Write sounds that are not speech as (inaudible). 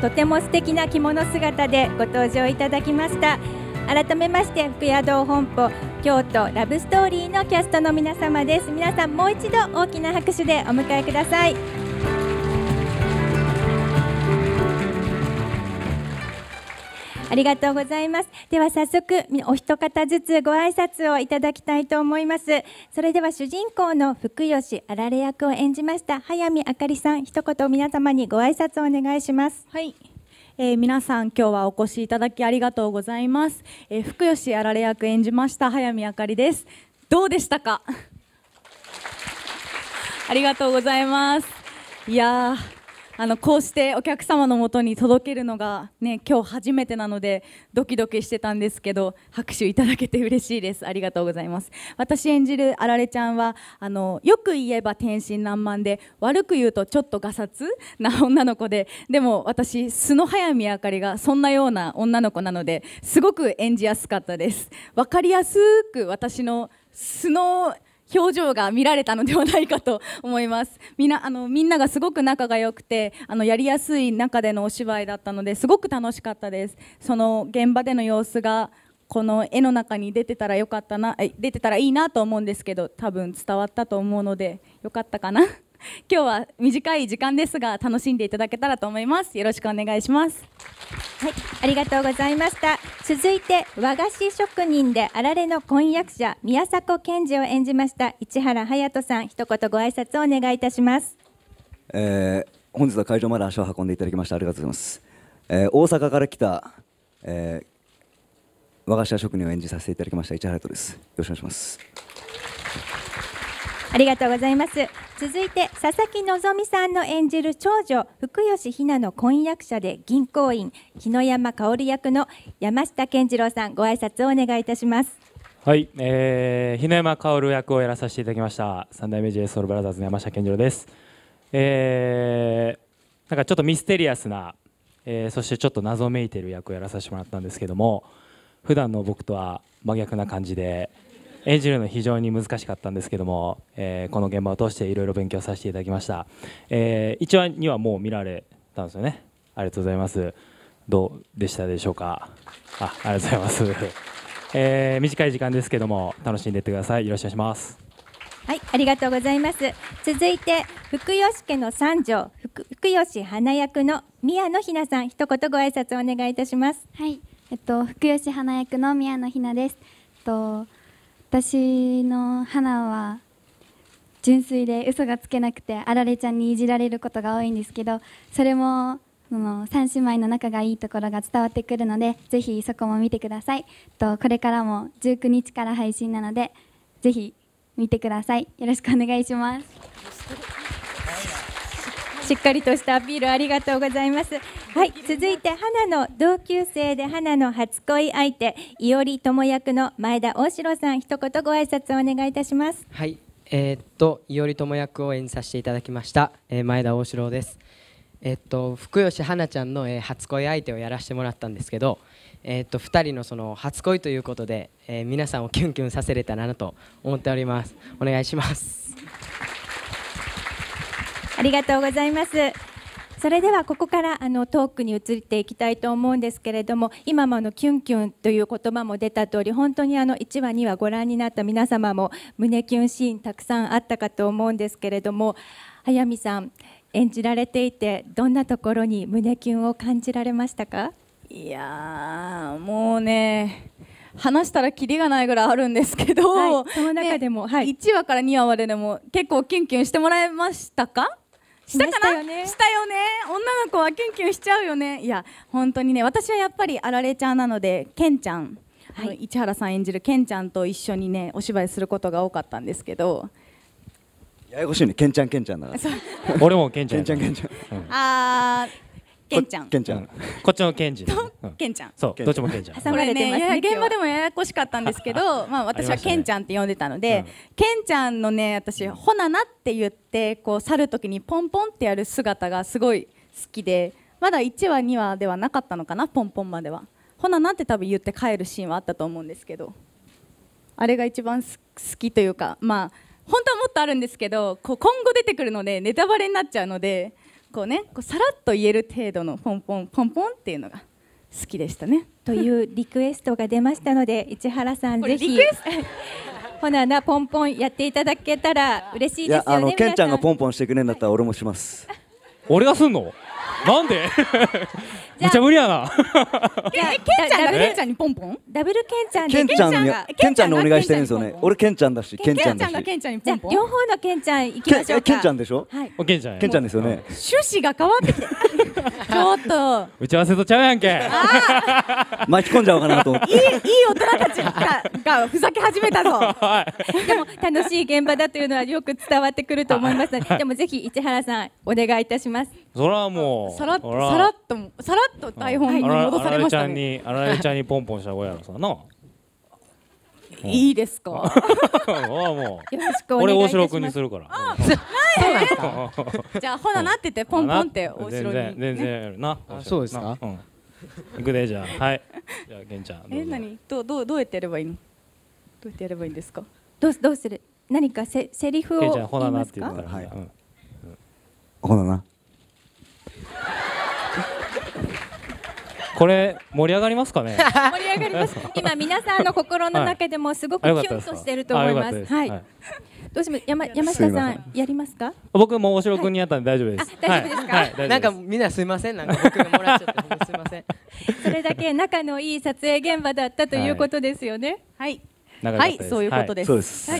とても素敵な着物姿でご登場いただきました改めまして福屋堂本舗京都ラブストーリーのキャストの皆様です皆さんもう一度大きな拍手でお迎えくださいありがとうございます。では早速、お一方ずつご挨拶をいただきたいと思います。それでは主人公の福吉あられ役を演じました早見あかりさん、一言皆様にご挨拶をお願いします。はい。えー、皆さん今日はお越しいただきありがとうございます、えー、福吉あられ役演じました早見あかりですどうでしたか (laughs) ありがとうございますいやあのこうしてお客様のもとに届けるのが、ね、今日初めてなのでドキドキしてたんですけど拍手いただけて嬉しいですありがとうございます私演じるあられちゃんはあのよく言えば天真爛漫で悪く言うとちょっとがさつな女の子ででも私素の早見あかりがそんなような女の子なのですごく演じやすかったです分かりやすく私の素の表情が見られたのではないかと思いますみんなあのみんながすごく仲が良くてあのやりやすい中でのお芝居だったのですごく楽しかったですその現場での様子がこの絵の中に出てたらよかったな出てたらいいなと思うんですけど多分伝わったと思うのでよかったかな。(laughs) 今日は短い時間ですが楽しんでいただけたらと思いますよろしくお願いしますはいありがとうございました続いて和菓子職人であられの婚約者宮迫賢治を演じました市原隼人さん一言ご挨拶をお願いいたします、えー、本日は会場まで足を運んでいただきましてありがとうございます、えー、大阪から来た、えー、和菓子屋職人を演じさせていただきました市原隼人ですよろしくお願いしますありがとうございます続いて佐々木希さんの演じる長女福吉ひなの婚約者で銀行員日野山織役の山下健次郎さんご挨拶をお願いいたしますはい、えー、日野山織役をやらさせていただきました三代目 j s o u l b r o t h e の山下健次郎ですえー、なんかちょっとミステリアスな、えー、そしてちょっと謎めいてる役をやらさせてもらったんですけども普段の僕とは真逆な感じで、演じるの非常に難しかったんですけども、えー、この現場を通していろいろ勉強させていただきました、えー、1話にはもう見られたんですよねありがとうございますどうでしたでしょうかあありがとうございます、えー、短い時間ですけども楽しんでいってくださいよろしくお願いしますはいありがとうございます続いて福吉家の三女福吉花役の宮野ひなさん一言ご挨拶をお願いいたしますはいえっと福吉花役の宮野ひなですと私の花は純粋で嘘がつけなくてあられちゃんにいじられることが多いんですけどそれも三姉妹の仲がいいところが伝わってくるのでぜひそこも見てくださいとこれからも19日から配信なのでぜひ見てくださいよろしくお願いしますしっかりとしたアピールありがとうございます。はい、続いて花の同級生で花の初恋相手伊織智役の前田大城さん一言ご挨拶をお願いいたします。はい、えー、っと伊織智役を演じさせていただきました、えー、前田大城です。えー、っと福吉花ちゃんの、え初恋相手をやらせてもらったんですけど、えっと2人のその初恋ということで、え皆さんをキュンキュンさせれたらなと思っております。お願いします。ありがとうございます。それではここからあのトークに移っていきたいと思うんですけれども今もあのキュンキュンという言葉も出た通り本当にあの1話2話ご覧になった皆様も胸キュンシーンたくさんあったかと思うんですけれども速水さん演じられていてどんなところに胸キュンを感じられましたかいやもうね話したらキリがないぐらいあるんですけど、はい、その中でも、ね、はい、1話から2話まででも結構キュンキュンしてもらえましたかしたかなしたよね、ね、女の子はキュンキュンしちゃうよねいや本当にね私はやっぱりあられちゃんなのでケンちゃん、はい、市原さん演じるケンちゃんと一緒にねお芝居することが多かったんですけどややこしいねケンちゃんケンちゃんだ俺もケンちゃんケンちゃんケンちゃん、うん、あーケンちゃん。ケンちゃん。こっちのケンジ。ケンちゃん。そう、どっちもケンちゃん。挟まれてますね。現場でもややこしかったんですけど、(laughs) まあ私はケンちゃんって呼んでたので、ケンちゃんのね、私ほななって言ってこう去る時にポンポンってやる姿がすごい好きで、まだ1話2話ではなかったのかな、ポンポンまでは。ほななって多分言って帰るシーンはあったと思うんですけど、あれが一番好きというか、まあ本当はもっとあるんですけど、こう今後出てくるのでネタバレになっちゃうので。こうねこうさらっと言える程度のポンポンポンポンっていうのが好きでしたね。というリクエストが出ましたので市原さんぜひ。(laughs) ほななポンポンやっていただけたら嬉しいですよね。いやあのケンちゃんがポンポンしてくれるんだったら俺もします。俺がすんの？なんで (laughs) むちゃ無理やなけんちゃんがけんちゃんにポンポンダブルけんちゃんけんちゃんがけんちゃんにお願いしてるんですよね俺けんちゃんだしけんちゃんだしけんちゃんにポンポン両方のけんちゃんいきましょうけんちゃんでしょはいけんちゃんけんちゃんですよね趣旨が変わってきて (laughs) ちょっと打ち合わせとちゃうやんけ (laughs) 巻き込んじゃおうかなと思っていいいい大人たちががふざけ始めたぞでも楽しい現場だというのはよく伝わってくると思いますのででもぜひ市原さんお願いいたしますそれはもうさらっとさらっとさらっと台本に戻されましたねあられちゃんにポンポンした親やろさな (laughs) いいですか。あもう。(laughs) よろしくお願い大城君にするから。あ、す (laughs) じゃほななっててポンポンって大城に、全然全然やるな。そうですか。う行くでじゃはい。じゃあけんちゃん。え何どうどうどうやってやればいいの。どうやってやればいいんですか。どうどうする何かせセリフを言いますか。ほななって言ったらはい。ほなな。これ盛り上がりますかね (laughs) 盛り上がります今皆さんの心の中でもすごくキュンとしてると思いますはいどうしも山山下さんやりますか僕も大城君にやったんで大丈夫です、大丈夫ですか、はいはい、なんかみんなすいませんなんか僕がもらっちゃってすいませんそれだけ仲のいい撮影現場だったということですよねはい、はい、はい、そういうことです。はい、